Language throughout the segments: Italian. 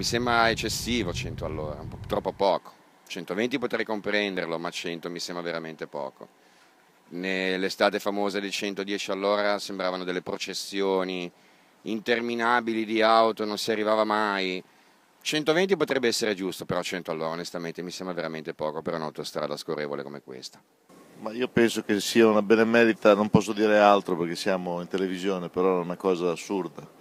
Mi sembra eccessivo 100 all'ora, troppo poco. 120 potrei comprenderlo, ma 100 mi sembra veramente poco. Nell'estate famosa di 110 all'ora sembravano delle processioni interminabili di auto, non si arrivava mai. 120 potrebbe essere giusto, però 100 all'ora onestamente mi sembra veramente poco per un'autostrada scorrevole come questa. Ma io penso che sia una benemerita, non posso dire altro perché siamo in televisione, però è una cosa assurda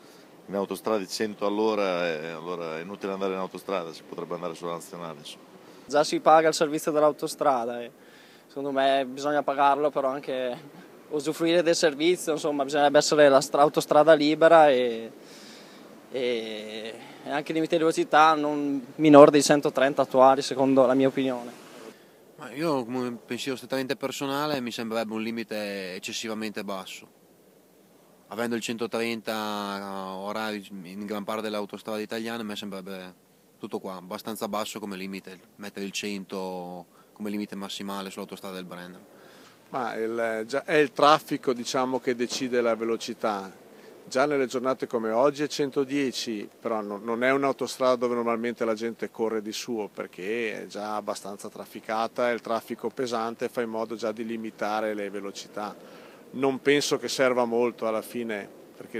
in autostrada di 100 all'ora, eh, allora è inutile andare in autostrada, si potrebbe andare sulla nazionale. Insomma. Già si paga il servizio dell'autostrada, e eh. secondo me bisogna pagarlo però anche usufruire del servizio, insomma bisognerebbe essere l'autostrada libera e, e, anche limite di velocità non minore dei 130 attuali secondo la mia opinione. Ma io come pensiero strettamente personale mi sembrerebbe un limite eccessivamente basso avendo il 130 orari in gran parte dell'autostrada italiana, a me sembrerebbe tutto qua, abbastanza basso come limite, mettere il 100 come limite massimale sull'autostrada del Brenner. Ma il, è il traffico diciamo, che decide la velocità. Già nelle giornate come oggi è 110, però no, non è un'autostrada dove normalmente la gente corre di suo perché è già abbastanza trafficata e il traffico pesante fa in modo già di limitare le velocità non penso che serva molto alla fine perché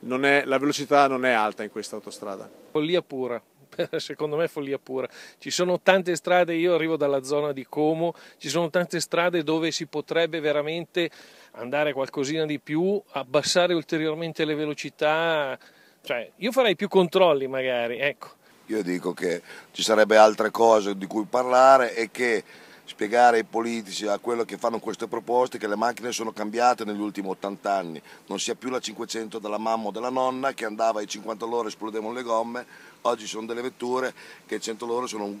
è, la velocità non è alta in questa autostrada. Follia pura secondo me follia pura. Ci sono tante strade, io arrivo dalla zona di Como, ci sono tante strade dove si potrebbe veramente andare qualcosina di più, abbassare ulteriormente le velocità, cioè io farei più controlli magari, ecco. Io dico che ci sarebbe altre cose di cui parlare e che spiegare ai politici, a quello che fanno queste proposte, che le macchine sono cambiate negli ultimi 80 anni, non sia più la 500 della mamma o della nonna che andava ai 50 all'ora e esplodevano le gomme, oggi sono delle vetture che ai 100 all'ora sono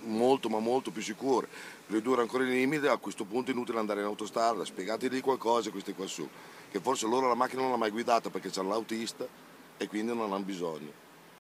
molto ma molto più sicure, ridurre ancora i limiti, a questo punto è inutile andare in autostrada, spiegategli qualcosa a questi qua su, che forse loro la macchina non l'ha mai guidata perché c'è l'autista e quindi non hanno bisogno.